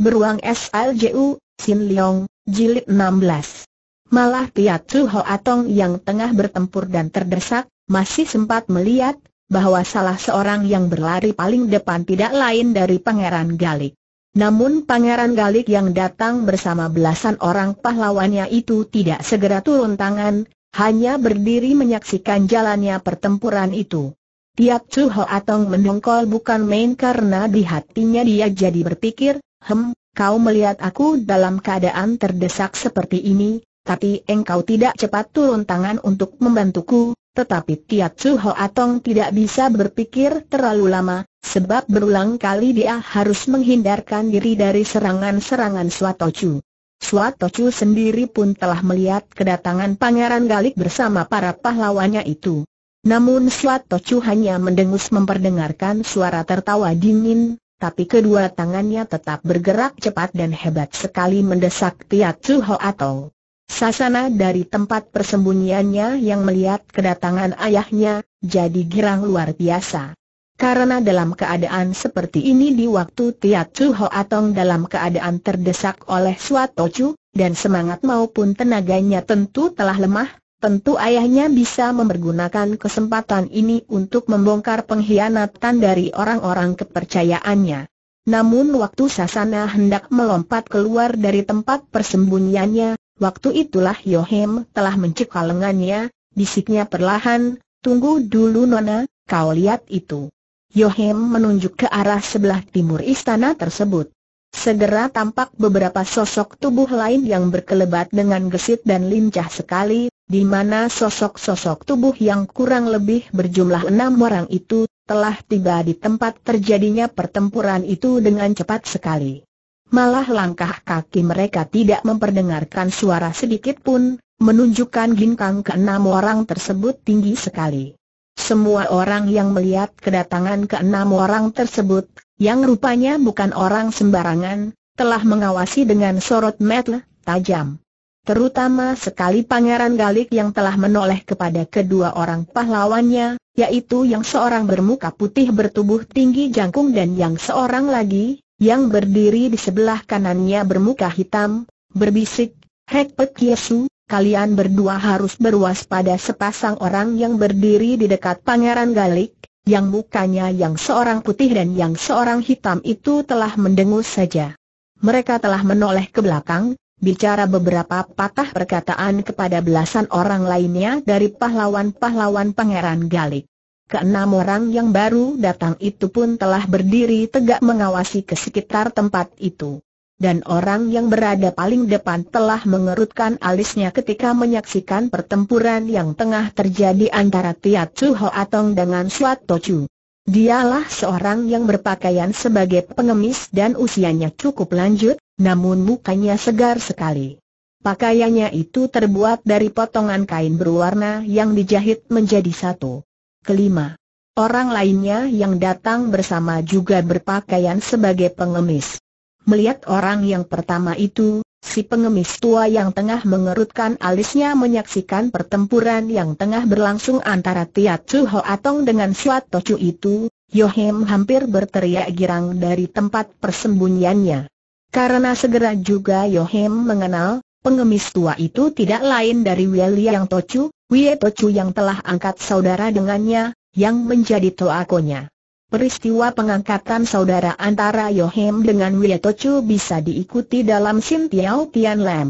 Beruang SLJU, Sin Leong, Jilid 16. Malah Piat Tu Ho Atong yang tengah bertempur dan terdesak, masih sempat melihat, bahwa salah seorang yang berlari paling depan tidak lain dari Pangeran Galik. Namun Pangeran Galik yang datang bersama belasan orang pahlawannya itu tidak segera turun tangan, hanya berdiri menyaksikan jalannya pertempuran itu. Tiap Chu Ho Atong mendongkol bukan main karena di hatinya dia jadi berpikir, Hem, kau melihat aku dalam keadaan terdesak seperti ini, tapi engkau tidak cepat turun tangan untuk membantuku, tetapi Tiat Su Ho Atong tidak bisa berpikir terlalu lama, sebab berulang kali dia harus menghindarkan diri dari serangan-serangan Suato Chu. sendiri pun telah melihat kedatangan Pangeran Galik bersama para pahlawannya itu. Namun Suato hanya mendengus memperdengarkan suara tertawa dingin, tapi kedua tangannya tetap bergerak cepat dan hebat sekali mendesak Tiat Chu Ho Atong. Sasana dari tempat persembunyiannya yang melihat kedatangan ayahnya, jadi girang luar biasa. Karena dalam keadaan seperti ini di waktu Tiat Chu Ho Atong dalam keadaan terdesak oleh suatu cu, dan semangat maupun tenaganya tentu telah lemah, Tentu ayahnya bisa mempergunakan kesempatan ini untuk membongkar pengkhianatan dari orang-orang kepercayaannya. Namun waktu Sasana hendak melompat keluar dari tempat persembunyiannya, waktu itulah Yohem telah mencekal lengannya, bisiknya perlahan, tunggu dulu Nona, kau lihat itu. Yohem menunjuk ke arah sebelah timur istana tersebut. Segera tampak beberapa sosok tubuh lain yang berkelebat dengan gesit dan lincah sekali, di mana sosok-sosok tubuh yang kurang lebih berjumlah enam orang itu telah tiba di tempat terjadinya pertempuran itu dengan cepat sekali. Malah langkah kaki mereka tidak memperdengarkan suara sedikit pun, menunjukkan ginkang keenam orang tersebut tinggi sekali. Semua orang yang melihat kedatangan keenam orang tersebut, yang rupanya bukan orang sembarangan, telah mengawasi dengan sorot mata tajam. Terutama sekali Pangeran Galik yang telah menoleh kepada kedua orang pahlawannya, yaitu yang seorang bermuka putih bertubuh tinggi jangkung dan yang seorang lagi, yang berdiri di sebelah kanannya bermuka hitam, berbisik, Hek Pek Yesu, kalian berdua harus berwaspada sepasang orang yang berdiri di dekat Pangeran Galik, yang mukanya yang seorang putih dan yang seorang hitam itu telah mendengus saja. Mereka telah menoleh ke belakang, bicara beberapa patah perkataan kepada belasan orang lainnya dari pahlawan-pahlawan Pangeran Galik. Keenam orang yang baru datang itu pun telah berdiri tegak mengawasi ke sekitar tempat itu. Dan orang yang berada paling depan telah mengerutkan alisnya ketika menyaksikan pertempuran yang tengah terjadi antara Tiat Chu Atong dengan Suat Tochu. Dialah seorang yang berpakaian sebagai pengemis dan usianya cukup lanjut, namun mukanya segar sekali. Pakaiannya itu terbuat dari potongan kain berwarna yang dijahit menjadi satu. Kelima, orang lainnya yang datang bersama juga berpakaian sebagai pengemis. Melihat orang yang pertama itu, si pengemis tua yang tengah mengerutkan alisnya menyaksikan pertempuran yang tengah berlangsung antara Tiat Suho Atong dengan Suat Tocu itu, Yohem hampir berteriak girang dari tempat persembunyiannya. Karena segera juga Yohim mengenal, pengemis tua itu tidak lain dari Wei yang Tocu, Tochu Tocu yang telah angkat saudara dengannya, yang menjadi toakonya. Peristiwa pengangkatan saudara antara Yohim dengan Wei Tocu bisa diikuti dalam Sin Tiao Tian Lam.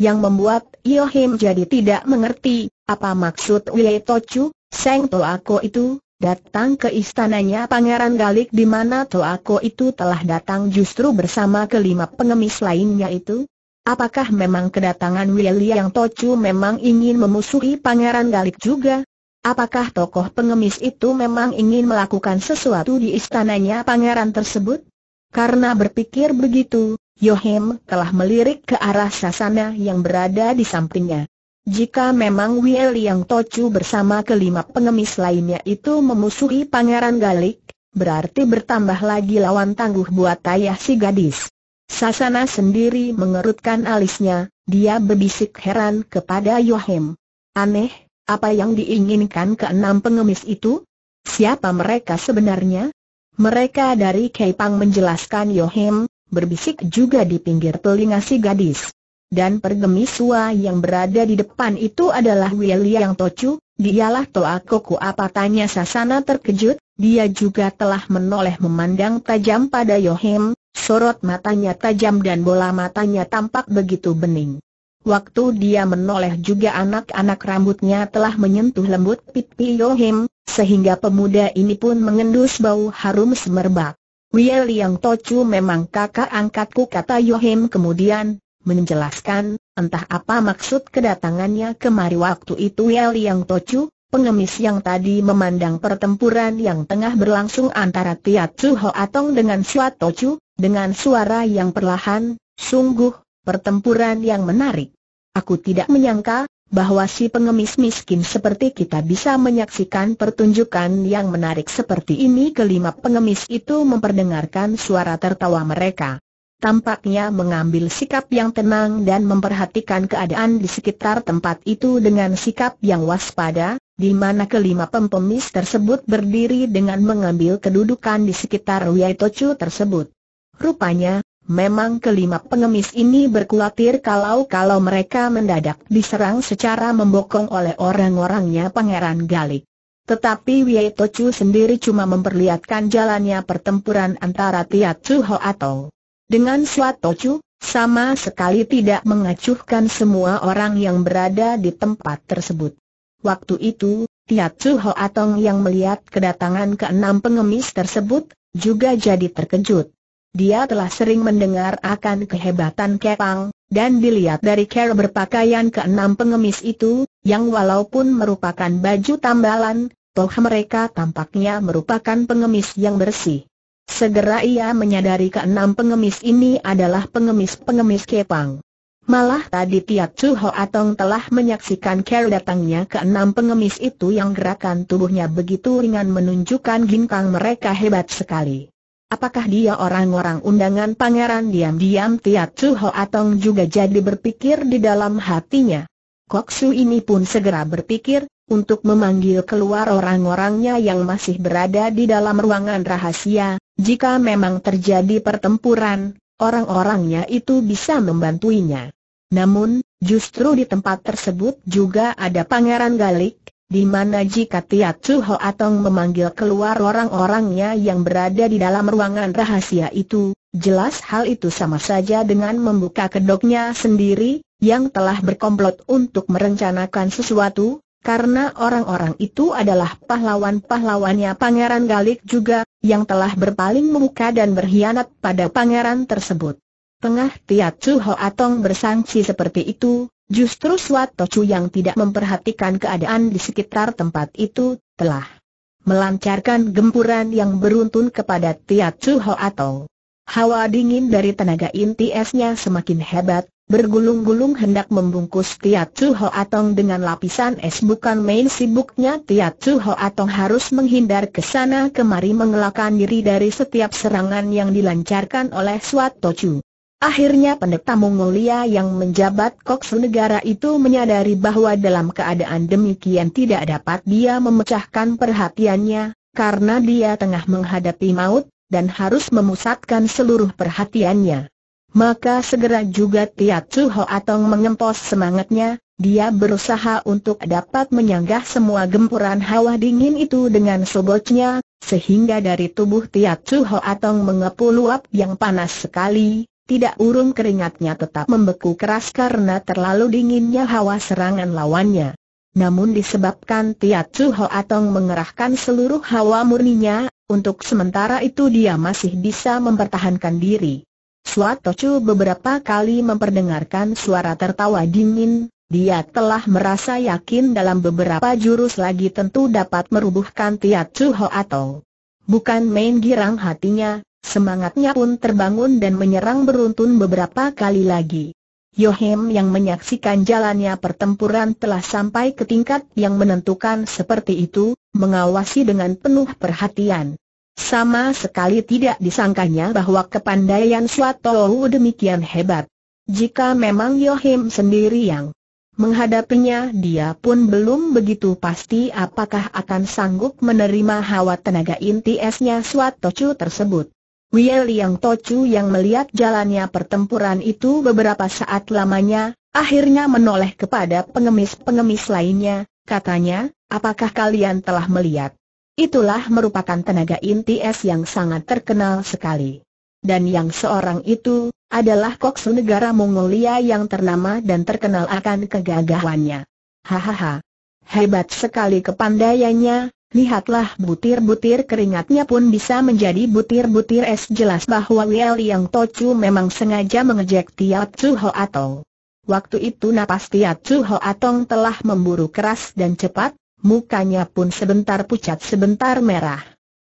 Yang membuat Yohim jadi tidak mengerti, apa maksud Wei Tocu, Seng Toako itu, Datang ke istananya Pangeran Galik di mana Toako itu telah datang justru bersama kelima pengemis lainnya itu? Apakah memang kedatangan Willy yang Tocu memang ingin memusuhi Pangeran Galik juga? Apakah tokoh pengemis itu memang ingin melakukan sesuatu di istananya pangeran tersebut? Karena berpikir begitu, Yohem telah melirik ke arah sasana yang berada di sampingnya. Jika memang Wiel yang Tocu bersama kelima pengemis lainnya itu memusuhi Pangeran Galik, berarti bertambah lagi lawan tangguh buat ayah si gadis. Sasana sendiri mengerutkan alisnya, dia berbisik heran kepada Yohem. Aneh, apa yang diinginkan keenam pengemis itu? Siapa mereka sebenarnya? Mereka dari Kepang menjelaskan Yohem, berbisik juga di pinggir telinga si gadis dan pergemisua yang berada di depan itu adalah Yang Tocu, dialah Toa Koku apa tanya Sasana terkejut, dia juga telah menoleh memandang tajam pada Yohim, sorot matanya tajam dan bola matanya tampak begitu bening. Waktu dia menoleh juga anak-anak rambutnya telah menyentuh lembut pipi Yohim, sehingga pemuda ini pun mengendus bau harum semerbak. Wiel Yang Tocu memang kakak angkatku kata Yohim kemudian, menjelaskan, entah apa maksud kedatangannya kemari waktu itu Yel Yang Tocu, pengemis yang tadi memandang pertempuran yang tengah berlangsung antara Tia Tzu Ho Atong dengan Suat Tochu dengan suara yang perlahan, sungguh, pertempuran yang menarik. Aku tidak menyangka, bahwa si pengemis miskin seperti kita bisa menyaksikan pertunjukan yang menarik seperti ini kelima pengemis itu memperdengarkan suara tertawa mereka tampaknya mengambil sikap yang tenang dan memperhatikan keadaan di sekitar tempat itu dengan sikap yang waspada, di mana kelima pempemis tersebut berdiri dengan mengambil kedudukan di sekitar Wei Tochu tersebut. Rupanya, memang kelima pengemis ini berkhawatir kalau-kalau mereka mendadak diserang secara membokong oleh orang-orangnya Pangeran Galik. Tetapi Wei Tochu sendiri cuma memperlihatkan jalannya pertempuran antara Tiat Chu Ho atau dengan tocu, sama sekali tidak mengacuhkan semua orang yang berada di tempat tersebut. Waktu itu, Tiatsu Atong yang melihat kedatangan keenam pengemis tersebut, juga jadi terkejut. Dia telah sering mendengar akan kehebatan Kepang, dan dilihat dari cara berpakaian keenam pengemis itu, yang walaupun merupakan baju tambalan, toh mereka tampaknya merupakan pengemis yang bersih. Segera ia menyadari keenam pengemis ini adalah pengemis-pengemis kepang. Malah tadi tiat Chu Ho Atong telah menyaksikan care datangnya keenam pengemis itu yang gerakan tubuhnya begitu ringan menunjukkan ginkang mereka hebat sekali. Apakah dia orang-orang undangan pangeran diam-diam tiat Chu Ho Atong juga jadi berpikir di dalam hatinya. Kok su ini pun segera berpikir, untuk memanggil keluar orang-orangnya yang masih berada di dalam ruangan rahasia, jika memang terjadi pertempuran, orang-orangnya itu bisa membantuinya. Namun, justru di tempat tersebut juga ada pangeran Galik, di mana jika Tia Chu Atong memanggil keluar orang-orangnya yang berada di dalam ruangan rahasia itu, jelas hal itu sama saja dengan membuka kedoknya sendiri, yang telah berkomplot untuk merencanakan sesuatu, karena orang-orang itu adalah pahlawan-pahlawannya Pangeran Galik juga, yang telah berpaling muka dan berkhianat pada pangeran tersebut. Tengah Tiat Chu Ho Atong bersangsi seperti itu, justru Suat Chu yang tidak memperhatikan keadaan di sekitar tempat itu, telah melancarkan gempuran yang beruntun kepada Tiat Chu Ho Atong. Hawa dingin dari tenaga inti esnya semakin hebat, bergulung-gulung hendak membungkus Tiat Chu Atong dengan lapisan es bukan main sibuknya Tiat Chu Atong harus menghindar ke sana kemari mengelakkan diri dari setiap serangan yang dilancarkan oleh Suat chu. Akhirnya pendeta Mongolia yang menjabat koks negara itu menyadari bahwa dalam keadaan demikian tidak dapat dia memecahkan perhatiannya, karena dia tengah menghadapi maut, dan harus memusatkan seluruh perhatiannya. Maka segera juga Tiat Chu Atong mengempos semangatnya, dia berusaha untuk dapat menyanggah semua gempuran hawa dingin itu dengan sobotnya, sehingga dari tubuh Tiat Chu Atong mengepul luap yang panas sekali, tidak urung keringatnya tetap membeku keras karena terlalu dinginnya hawa serangan lawannya. Namun disebabkan Tiat Chu Atong mengerahkan seluruh hawa murninya, untuk sementara itu dia masih bisa mempertahankan diri. Suatocu beberapa kali memperdengarkan suara tertawa dingin, dia telah merasa yakin dalam beberapa jurus lagi tentu dapat merubuhkan Tiat Chu Ho atau bukan main girang hatinya, Semangatnya pun terbangun dan menyerang beruntun beberapa kali lagi. Yohem yang menyaksikan jalannya pertempuran telah sampai ke tingkat yang menentukan seperti itu, mengawasi dengan penuh perhatian. Sama sekali tidak disangkanya bahwa kepandaian Suatou demikian hebat. Jika memang Yohim sendiri yang menghadapinya dia pun belum begitu pasti apakah akan sanggup menerima hawa tenaga inti esnya Suatou tersebut. Wiel Yang Tocu yang melihat jalannya pertempuran itu beberapa saat lamanya, akhirnya menoleh kepada pengemis-pengemis lainnya, katanya, Apakah kalian telah melihat? Itulah merupakan tenaga inti es yang sangat terkenal sekali. Dan yang seorang itu, adalah koksu negara Mongolia yang ternama dan terkenal akan kegagahannya. Hahaha. Hebat sekali kepandaiannya, lihatlah butir-butir keringatnya pun bisa menjadi butir-butir es jelas bahwa Wiel yang Tochu memang sengaja mengejek Tiat Chu Ho Atong. Waktu itu napas Tiat Chu Ho Atong telah memburu keras dan cepat, mukanya pun sebentar pucat sebentar merah.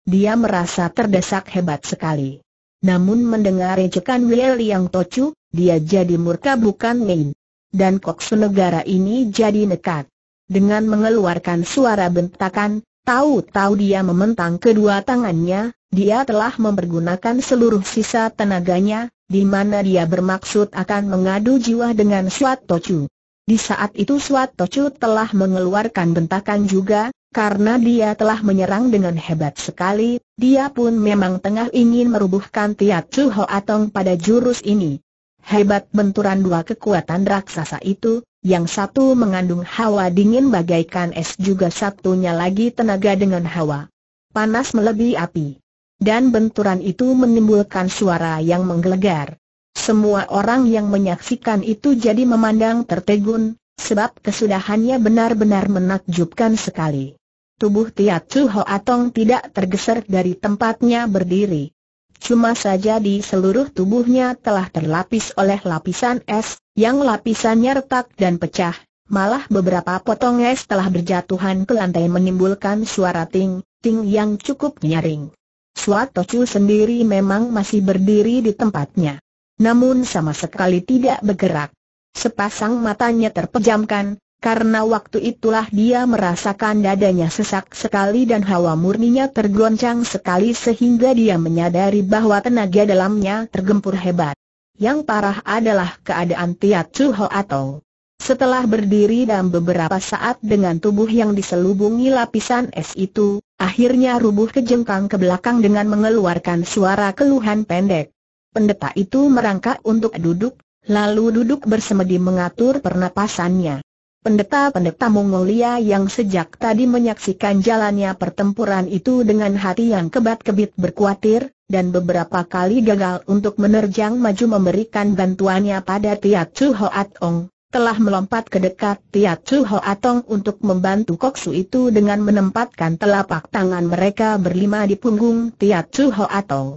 Dia merasa terdesak hebat sekali. Namun mendengar ejekan Willy yang tocu, dia jadi murka bukan main. Dan kok senegara ini jadi nekat. Dengan mengeluarkan suara bentakan, tahu-tahu dia mementang kedua tangannya, dia telah mempergunakan seluruh sisa tenaganya, di mana dia bermaksud akan mengadu jiwa dengan Suat Tocu. Di saat itu Suat Tocu telah mengeluarkan bentakan juga, karena dia telah menyerang dengan hebat sekali, dia pun memang tengah ingin merubuhkan Tiat Chu Ho Atong pada jurus ini. Hebat benturan dua kekuatan raksasa itu, yang satu mengandung hawa dingin bagaikan es juga satunya lagi tenaga dengan hawa panas melebihi api. Dan benturan itu menimbulkan suara yang menggelegar. Semua orang yang menyaksikan itu jadi memandang tertegun, sebab kesudahannya benar-benar menakjubkan sekali. Tubuh Ho Hoatong tidak tergeser dari tempatnya berdiri. Cuma saja di seluruh tubuhnya telah terlapis oleh lapisan es, yang lapisannya retak dan pecah, malah beberapa potong es telah berjatuhan ke lantai menimbulkan suara ting-ting yang cukup nyaring. Suat Tocu sendiri memang masih berdiri di tempatnya namun sama sekali tidak bergerak. Sepasang matanya terpejamkan, karena waktu itulah dia merasakan dadanya sesak sekali dan hawa murninya tergoncang sekali sehingga dia menyadari bahwa tenaga dalamnya tergempur hebat. Yang parah adalah keadaan Tiat Chuho atau setelah berdiri dan beberapa saat dengan tubuh yang diselubungi lapisan es itu, akhirnya rubuh kejengkang ke belakang dengan mengeluarkan suara keluhan pendek pendeta itu merangkak untuk duduk, lalu duduk bersemedi mengatur pernapasannya. Pendeta-pendeta Mongolia yang sejak tadi menyaksikan jalannya pertempuran itu dengan hati yang kebat-kebit berkuatir, dan beberapa kali gagal untuk menerjang maju memberikan bantuannya pada Tiat Chu Hoat Ong, telah melompat ke dekat Tiat Chu Hoat Ong untuk membantu Koksu itu dengan menempatkan telapak tangan mereka berlima di punggung Tiat Chu Hoat Ong.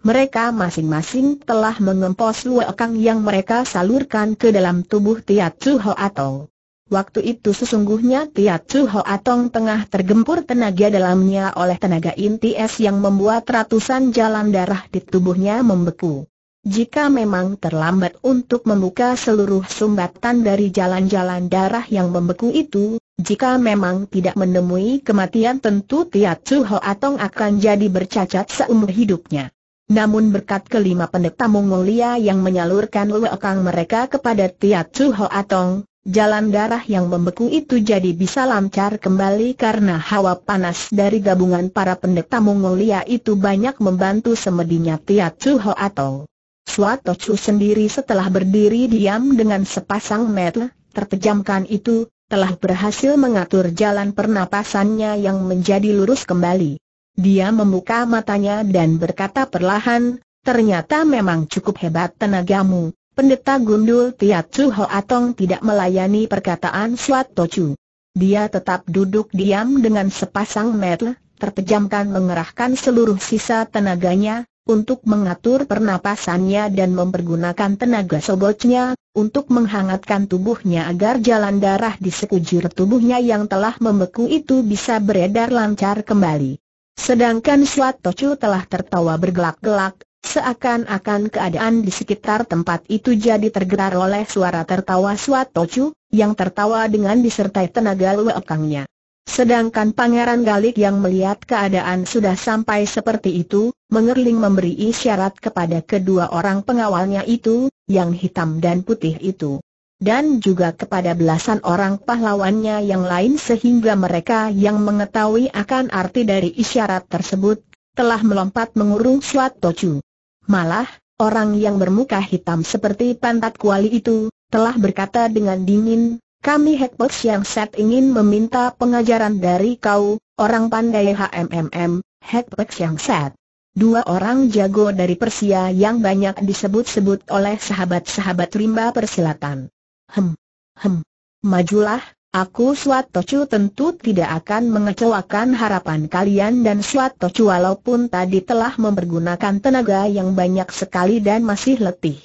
Mereka masing-masing telah mengempos luakang yang mereka salurkan ke dalam tubuh Tiat Chu Ho Atong. Waktu itu sesungguhnya Tiat Chu Ho Atong tengah tergempur tenaga dalamnya oleh tenaga inti es yang membuat ratusan jalan darah di tubuhnya membeku. Jika memang terlambat untuk membuka seluruh sumbatan dari jalan-jalan darah yang membeku itu, jika memang tidak menemui kematian tentu Tiat Chu Ho Atong akan jadi bercacat seumur hidupnya. Namun berkat kelima pendeta Mongolia yang menyalurkan luekang mereka kepada Tiat Chu Ho Atong, jalan darah yang membeku itu jadi bisa lancar kembali karena hawa panas dari gabungan para pendeta Mongolia itu banyak membantu semedinya Tiat Chu Ho Atong. Suato Chu sendiri setelah berdiri diam dengan sepasang mata, terpejamkan itu, telah berhasil mengatur jalan pernapasannya yang menjadi lurus kembali. Dia membuka matanya dan berkata perlahan, ternyata memang cukup hebat tenagamu, pendeta gundul Tiat Chu Atong tidak melayani perkataan Suat Tochu. Dia tetap duduk diam dengan sepasang mata, terpejamkan mengerahkan seluruh sisa tenaganya, untuk mengatur pernapasannya dan mempergunakan tenaga sobotnya, untuk menghangatkan tubuhnya agar jalan darah di sekujur tubuhnya yang telah membeku itu bisa beredar lancar kembali. Sedangkan Tocu telah tertawa bergelak-gelak, seakan-akan keadaan di sekitar tempat itu jadi tergerak oleh suara tertawa Tocu, yang tertawa dengan disertai tenaga luekangnya. Sedangkan Pangeran Galik yang melihat keadaan sudah sampai seperti itu, mengerling memberi isyarat kepada kedua orang pengawalnya itu, yang hitam dan putih itu dan juga kepada belasan orang pahlawannya yang lain sehingga mereka yang mengetahui akan arti dari isyarat tersebut, telah melompat mengurung Suat Tocu. Malah, orang yang bermuka hitam seperti pantat kuali itu, telah berkata dengan dingin, kami Hekpot yang Set ingin meminta pengajaran dari kau, orang pandai HMMM, Hekpot yang Set. Dua orang jago dari Persia yang banyak disebut-sebut oleh sahabat-sahabat rimba persilatan. Hem, hem, majulah, aku Swatocu tentu tidak akan mengecewakan harapan kalian dan Swatocu walaupun tadi telah mempergunakan tenaga yang banyak sekali dan masih letih.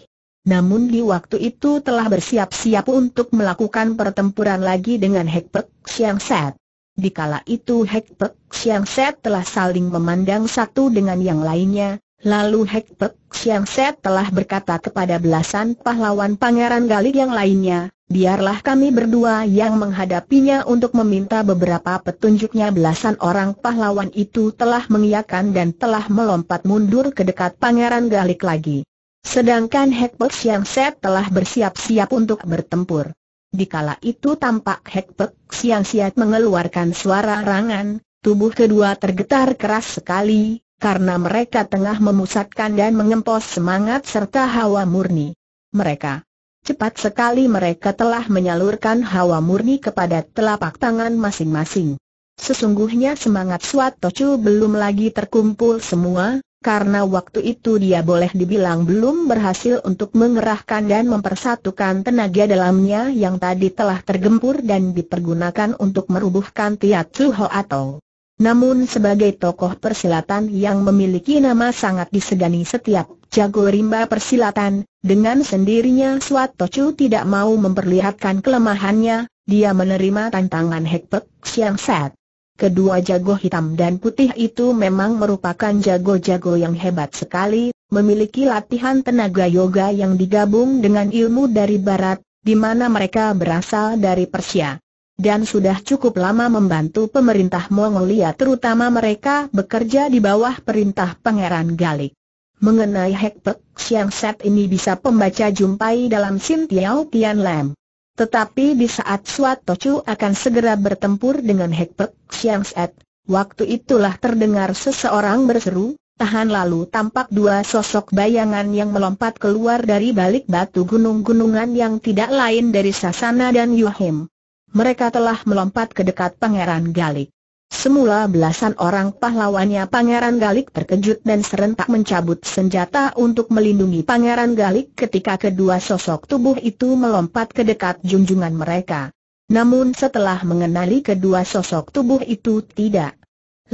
Namun di waktu itu telah bersiap-siap untuk melakukan pertempuran lagi dengan Hekpek Siang Set. Dikala itu Hekpek Siang Set telah saling memandang satu dengan yang lainnya, Lalu Hek Pek Siang Set telah berkata kepada belasan pahlawan Pangeran Galik yang lainnya, biarlah kami berdua yang menghadapinya untuk meminta beberapa petunjuknya belasan orang pahlawan itu telah mengiakan dan telah melompat mundur ke dekat Pangeran Galik lagi. Sedangkan Hek Pek Siang Set telah bersiap-siap untuk bertempur. Dikala itu tampak Hek Pek Siang Set mengeluarkan suara rangan, tubuh kedua tergetar keras sekali, karena mereka tengah memusatkan dan mengempos semangat serta hawa murni. Mereka Cepat sekali mereka telah menyalurkan hawa murni kepada telapak tangan masing-masing. Sesungguhnya semangat Swat Tocu belum lagi terkumpul semua, karena waktu itu dia boleh dibilang belum berhasil untuk mengerahkan dan mempersatukan tenaga dalamnya yang tadi telah tergempur dan dipergunakan untuk merubuhkan Tiat Chu Ho atau namun sebagai tokoh persilatan yang memiliki nama sangat disegani setiap jago rimba persilatan, dengan sendirinya Suat Tocu tidak mau memperlihatkan kelemahannya, dia menerima tantangan Hek Pek Siang Sat. Kedua jago hitam dan putih itu memang merupakan jago-jago yang hebat sekali, memiliki latihan tenaga yoga yang digabung dengan ilmu dari barat, di mana mereka berasal dari Persia dan sudah cukup lama membantu pemerintah Mongolia terutama mereka bekerja di bawah perintah Pangeran Galik. Mengenai Hekpek Siang Set ini bisa pembaca jumpai dalam Sin Tiao Tian Lam. Tetapi di saat Suat Tocu akan segera bertempur dengan Hekpek Siang Set, waktu itulah terdengar seseorang berseru, tahan lalu tampak dua sosok bayangan yang melompat keluar dari balik batu gunung-gunungan yang tidak lain dari Sasana dan Yuhim mereka telah melompat ke dekat Pangeran Galik. Semula belasan orang pahlawannya Pangeran Galik terkejut dan serentak mencabut senjata untuk melindungi Pangeran Galik ketika kedua sosok tubuh itu melompat ke dekat junjungan mereka. Namun setelah mengenali kedua sosok tubuh itu tidak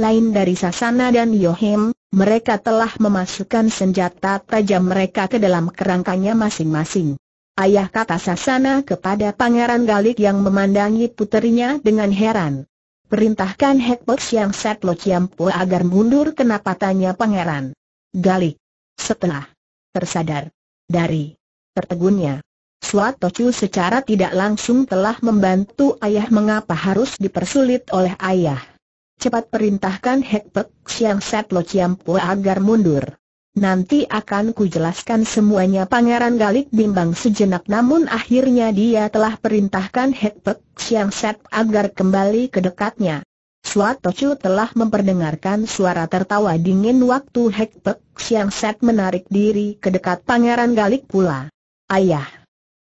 lain dari Sasana dan Yohim, mereka telah memasukkan senjata tajam mereka ke dalam kerangkanya masing-masing. Ayah kata Sasana kepada Pangeran Galik yang memandangi puterinya dengan heran. Perintahkan Hekpek Siang Setlo Ciampu agar mundur kenapa tanya Pangeran. Galik. Setelah tersadar dari tertegunnya. Suatocu secara tidak langsung telah membantu ayah mengapa harus dipersulit oleh ayah. Cepat perintahkan Hekpek Siang Setlo Ciampu agar mundur. Nanti akan kujelaskan semuanya Pangeran Galik bimbang sejenak namun akhirnya dia telah perintahkan Hek Siang Set agar kembali ke dekatnya. Suat Chu telah memperdengarkan suara tertawa dingin waktu Hek Siang Set menarik diri ke dekat Pangeran Galik pula. Ayah!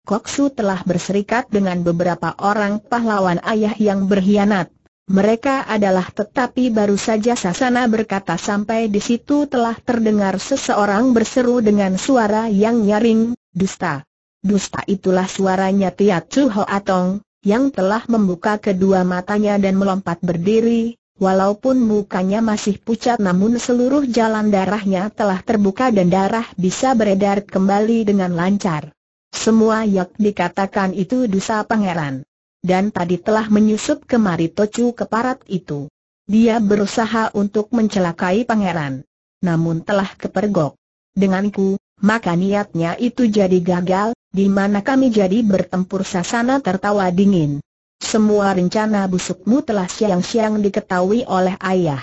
Koksu telah berserikat dengan beberapa orang pahlawan ayah yang berkhianat. Mereka adalah tetapi baru saja Sasana berkata sampai di situ telah terdengar seseorang berseru dengan suara yang nyaring, dusta. Dusta itulah suaranya Tia Chu Ho Atong, yang telah membuka kedua matanya dan melompat berdiri, walaupun mukanya masih pucat namun seluruh jalan darahnya telah terbuka dan darah bisa beredar kembali dengan lancar. Semua yang dikatakan itu dusta pangeran dan tadi telah menyusup kemari Tocu keparat itu. Dia berusaha untuk mencelakai pangeran. Namun telah kepergok. Denganku, maka niatnya itu jadi gagal, di mana kami jadi bertempur sasana tertawa dingin. Semua rencana busukmu telah siang-siang diketahui oleh ayah.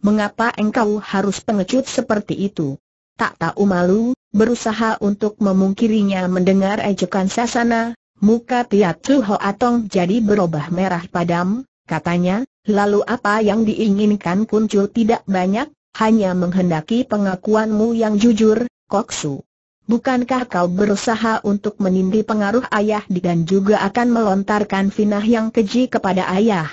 Mengapa engkau harus pengecut seperti itu? Tak tahu malu, berusaha untuk memungkirinya mendengar ejekan sasana, Muka Tiatu atong jadi berubah merah padam, katanya, lalu apa yang diinginkan Kuncul tidak banyak, hanya menghendaki pengakuanmu yang jujur, Koksu. Bukankah kau berusaha untuk menindih pengaruh ayah dan juga akan melontarkan fitnah yang keji kepada ayah?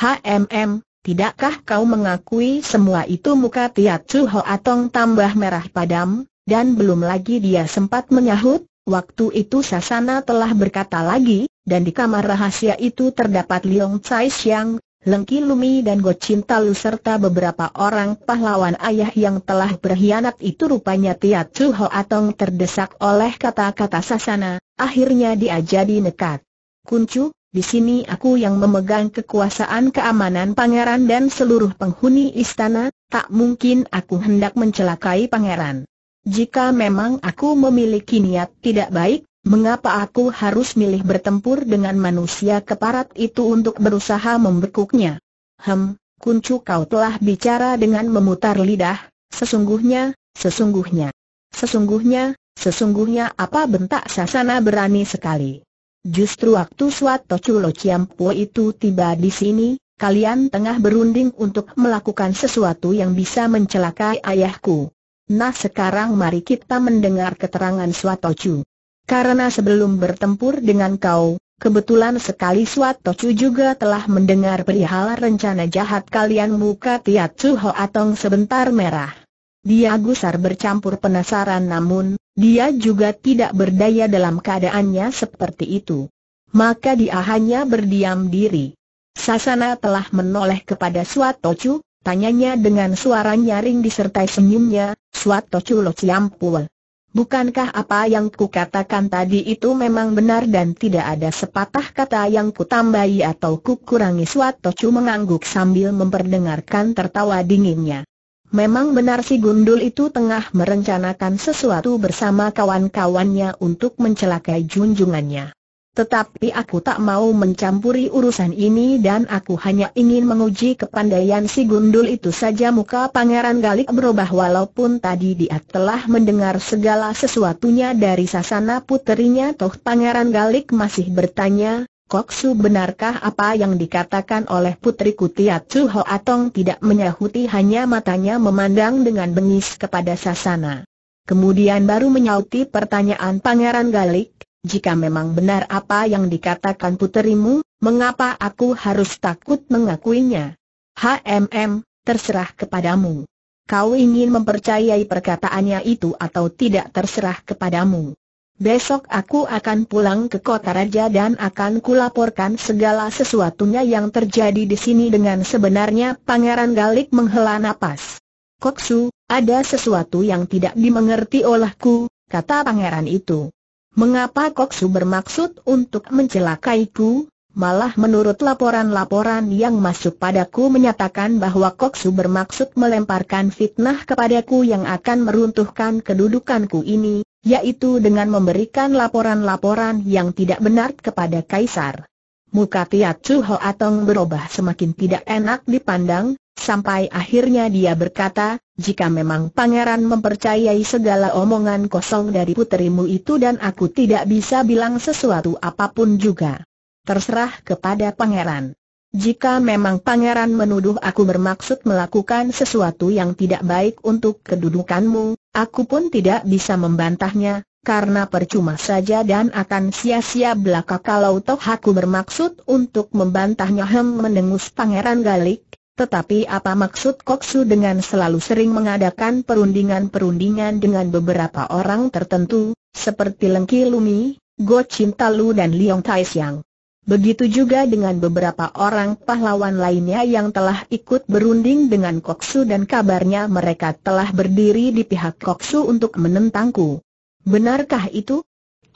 HMM, tidakkah kau mengakui semua itu muka Tiatu atong tambah merah padam, dan belum lagi dia sempat menyahut, Waktu itu Sasana telah berkata lagi, dan di kamar rahasia itu terdapat Liong Cai Xiang, Lengki Lumi dan Go Lu serta beberapa orang pahlawan ayah yang telah berkhianat itu rupanya Tia Chu Atong terdesak oleh kata-kata Sasana, akhirnya dia jadi nekat. Kuncu, di sini aku yang memegang kekuasaan keamanan pangeran dan seluruh penghuni istana, tak mungkin aku hendak mencelakai pangeran. Jika memang aku memiliki niat tidak baik, mengapa aku harus milih bertempur dengan manusia keparat itu untuk berusaha membekuknya? Hem, kuncu kau telah bicara dengan memutar lidah, sesungguhnya, sesungguhnya, sesungguhnya, sesungguhnya apa bentak sasana berani sekali. Justru waktu Suato Culo Ciampo itu tiba di sini, kalian tengah berunding untuk melakukan sesuatu yang bisa mencelakai ayahku. Nah sekarang mari kita mendengar keterangan Swatocu. Karena sebelum bertempur dengan kau, kebetulan sekali Swatocu juga telah mendengar perihal rencana jahat kalian muka Tiatsu Hoatong sebentar merah. Dia gusar bercampur penasaran namun, dia juga tidak berdaya dalam keadaannya seperti itu. Maka dia hanya berdiam diri. Sasana telah menoleh kepada Swatocu, Tanyanya dengan suara nyaring disertai senyumnya, suatu lo ciampul. Bukankah apa yang ku katakan tadi itu memang benar dan tidak ada sepatah kata yang kutambahi atau kukurangi tocu mengangguk sambil memperdengarkan tertawa dinginnya. Memang benar si Gundul itu tengah merencanakan sesuatu bersama kawan-kawannya untuk mencelakai junjungannya. Tetapi aku tak mau mencampuri urusan ini dan aku hanya ingin menguji kepandaian si gundul itu saja muka Pangeran Galik berubah walaupun tadi dia telah mendengar segala sesuatunya dari sasana puterinya toh Pangeran Galik masih bertanya, Koksu benarkah apa yang dikatakan oleh putriku Tiatsu Ho Atong tidak menyahuti hanya matanya memandang dengan bengis kepada sasana. Kemudian baru menyauti pertanyaan Pangeran Galik, jika memang benar apa yang dikatakan puterimu, mengapa aku harus takut mengakuinya? HMM, terserah kepadamu. Kau ingin mempercayai perkataannya itu atau tidak terserah kepadamu. Besok aku akan pulang ke kota raja dan akan kulaporkan segala sesuatunya yang terjadi di sini dengan sebenarnya Pangeran Galik menghela napas. Koksu, ada sesuatu yang tidak dimengerti olehku, kata pangeran itu. Mengapa Koksu bermaksud untuk mencelakaiku? Malah menurut laporan-laporan yang masuk padaku menyatakan bahwa Koksu bermaksud melemparkan fitnah kepadaku yang akan meruntuhkan kedudukanku ini, yaitu dengan memberikan laporan-laporan yang tidak benar kepada Kaisar. Muka Tiat Chu Hoatong berubah semakin tidak enak dipandang, Sampai akhirnya dia berkata, jika memang pangeran mempercayai segala omongan kosong dari puterimu itu dan aku tidak bisa bilang sesuatu apapun juga. Terserah kepada pangeran. Jika memang pangeran menuduh aku bermaksud melakukan sesuatu yang tidak baik untuk kedudukanmu, aku pun tidak bisa membantahnya, karena percuma saja dan akan sia-sia belaka kalau toh aku bermaksud untuk membantahnya hem mendengus pangeran galik, tetapi apa maksud Koksu dengan selalu sering mengadakan perundingan-perundingan dengan beberapa orang tertentu, seperti Lengki Lumi, Go Cinta Lu dan Liong Tai Siang. Begitu juga dengan beberapa orang pahlawan lainnya yang telah ikut berunding dengan Koksu dan kabarnya mereka telah berdiri di pihak Koksu untuk menentangku. Benarkah itu?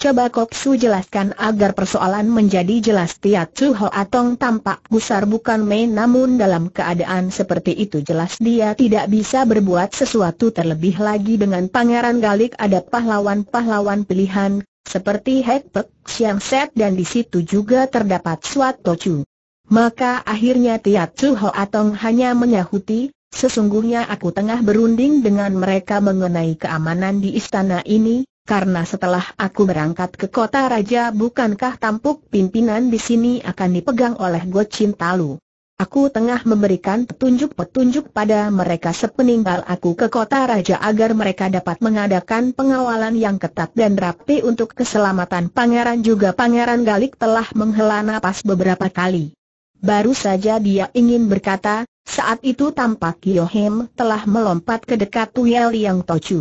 Coba Kok Su jelaskan agar persoalan menjadi jelas Tiat Su Ho Atong tampak gusar bukan main namun dalam keadaan seperti itu jelas dia tidak bisa berbuat sesuatu terlebih lagi dengan Pangeran Galik ada pahlawan-pahlawan pilihan, seperti Hek Pek, Siang Set dan di situ juga terdapat Suat Chu. Maka akhirnya Tiat Su Ho Atong hanya menyahuti, Sesungguhnya aku tengah berunding dengan mereka mengenai keamanan di istana ini, karena setelah aku berangkat ke kota raja bukankah tampuk pimpinan di sini akan dipegang oleh Go Cintalu. Aku tengah memberikan petunjuk-petunjuk pada mereka sepeninggal aku ke kota raja agar mereka dapat mengadakan pengawalan yang ketat dan rapi untuk keselamatan pangeran juga pangeran Galik telah menghela napas beberapa kali. Baru saja dia ingin berkata, saat itu tampak Yohem telah melompat ke dekat Tuyel Yang Tochu.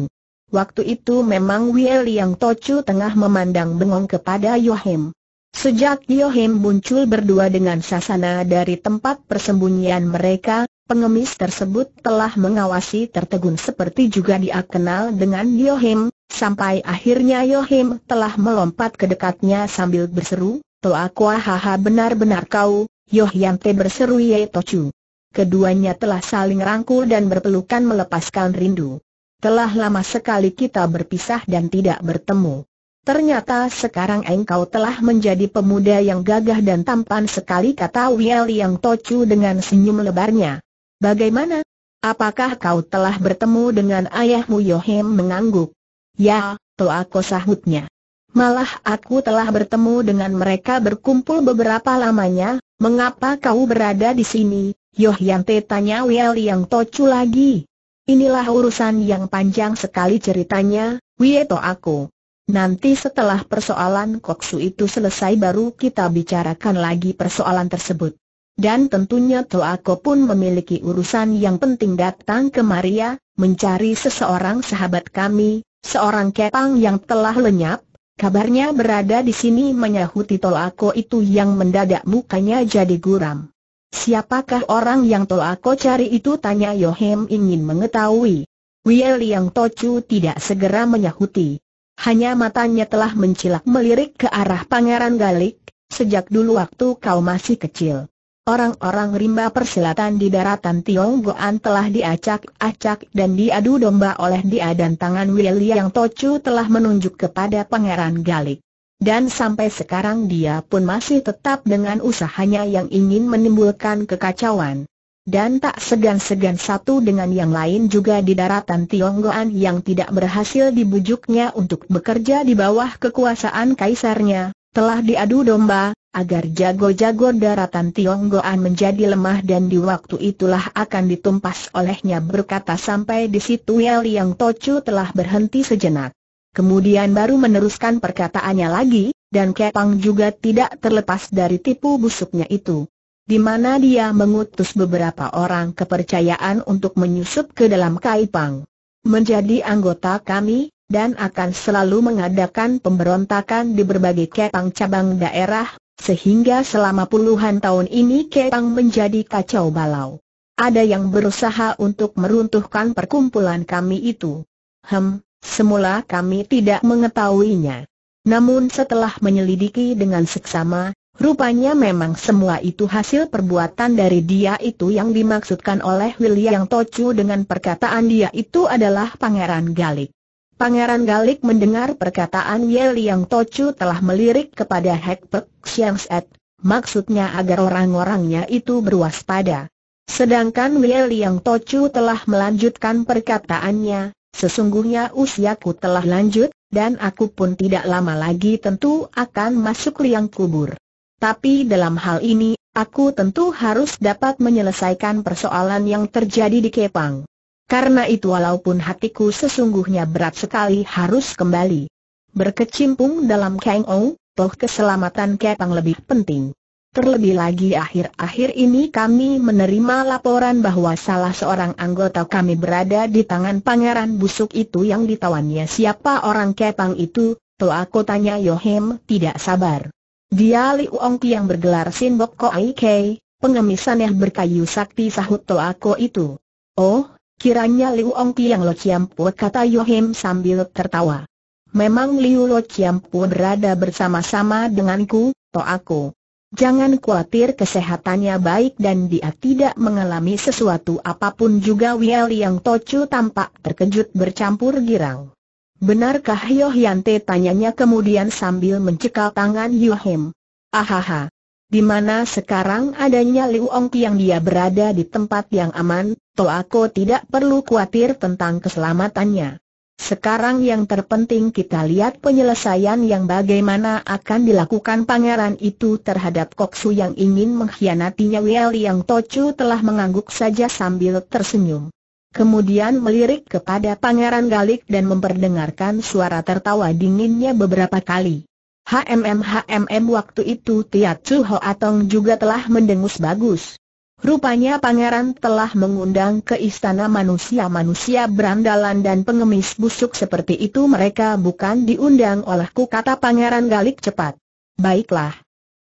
Waktu itu memang Wiel yang Tocu tengah memandang bengong kepada Yohim. Sejak Yohim muncul berdua dengan Sasana dari tempat persembunyian mereka, pengemis tersebut telah mengawasi tertegun seperti juga dia kenal dengan Yohim, sampai akhirnya Yohim telah melompat ke dekatnya sambil berseru, Toa haha benar-benar kau, Yohyante berseru Ye Tocu. Keduanya telah saling rangkul dan berpelukan melepaskan rindu. Telah lama sekali kita berpisah dan tidak bertemu. Ternyata sekarang engkau telah menjadi pemuda yang gagah dan tampan sekali kata Wiel yang tocu dengan senyum lebarnya. Bagaimana? Apakah kau telah bertemu dengan ayahmu Yohim mengangguk? Ya, to aku sahutnya. Malah aku telah bertemu dengan mereka berkumpul beberapa lamanya, mengapa kau berada di sini? Yohyante tanya Wiel yang tocu lagi. Inilah urusan yang panjang sekali ceritanya, Wieto aku. Nanti setelah persoalan koksu itu selesai baru kita bicarakan lagi persoalan tersebut. Dan tentunya Toako pun memiliki urusan yang penting datang ke Maria, mencari seseorang sahabat kami, seorang kepang yang telah lenyap, kabarnya berada di sini menyahuti Toako itu yang mendadak mukanya jadi guram. Siapakah orang yang to aku cari itu tanya Yohem ingin mengetahui. Wiel yang Tocu tidak segera menyahuti. Hanya matanya telah mencilak melirik ke arah Pangeran Galik, sejak dulu waktu kau masih kecil. Orang-orang rimba persilatan di daratan Tionggoan telah diacak-acak dan diadu domba oleh dia dan tangan Wiel yang Tocu telah menunjuk kepada Pangeran Galik. Dan sampai sekarang dia pun masih tetap dengan usahanya yang ingin menimbulkan kekacauan. Dan tak segan-segan satu dengan yang lain juga di daratan Tionggoan yang tidak berhasil dibujuknya untuk bekerja di bawah kekuasaan kaisarnya, telah diadu domba, agar jago-jago daratan Tionggoan menjadi lemah dan di waktu itulah akan ditumpas olehnya berkata sampai di situ Yel Yang Tocu telah berhenti sejenak. Kemudian baru meneruskan perkataannya lagi, dan Kepang juga tidak terlepas dari tipu busuknya itu. Di mana dia mengutus beberapa orang kepercayaan untuk menyusup ke dalam Kaipang. Menjadi anggota kami, dan akan selalu mengadakan pemberontakan di berbagai Kepang cabang daerah, sehingga selama puluhan tahun ini Kepang menjadi kacau balau. Ada yang berusaha untuk meruntuhkan perkumpulan kami itu. Hem, Semula kami tidak mengetahuinya. Namun setelah menyelidiki dengan seksama, rupanya memang semua itu hasil perbuatan dari dia itu yang dimaksudkan oleh William Tocu dengan perkataan dia itu adalah Pangeran Galik. Pangeran Galik mendengar perkataan William Tocu telah melirik kepada Hek Pek maksudnya agar orang-orangnya itu berwaspada. Sedangkan William Tocu telah melanjutkan perkataannya, Sesungguhnya usiaku telah lanjut, dan aku pun tidak lama lagi tentu akan masuk liang kubur. Tapi dalam hal ini, aku tentu harus dapat menyelesaikan persoalan yang terjadi di Kepang. Karena itu walaupun hatiku sesungguhnya berat sekali harus kembali. Berkecimpung dalam Kang Ong, toh keselamatan Kepang lebih penting. Terlebih lagi akhir-akhir ini kami menerima laporan bahwa salah seorang anggota kami berada di tangan pangeran busuk itu yang ditawannya siapa orang kepang itu, toa kotanya Yohem tidak sabar. Dia Li Ongki yang bergelar Sin Bok Koai Kei, berkayu sakti sahut ko itu. Oh, kiranya Li Ongki yang lo ciampu kata Yohem sambil tertawa. Memang Liu Lo Ciampu berada bersama-sama denganku, ko. Jangan khawatir kesehatannya baik dan dia tidak mengalami sesuatu apapun juga Wiel yang Tocu tampak terkejut bercampur girang. Benarkah Yohyante tanyanya kemudian sambil mencekal tangan Yohem. Ahaha. Di mana sekarang adanya Liu Ong yang dia berada di tempat yang aman, Toh aku tidak perlu khawatir tentang keselamatannya. Sekarang yang terpenting kita lihat penyelesaian yang bagaimana akan dilakukan pangeran itu terhadap Koksu yang ingin mengkhianatinya Wel yang Tocu telah mengangguk saja sambil tersenyum. Kemudian melirik kepada pangeran Galik dan memperdengarkan suara tertawa dinginnya beberapa kali. HMM HMM waktu itu Tiat Chu Ho Atong juga telah mendengus bagus. Rupanya pangeran telah mengundang ke istana manusia-manusia berandalan dan pengemis busuk seperti itu mereka bukan diundang olehku kata pangeran galik cepat. Baiklah.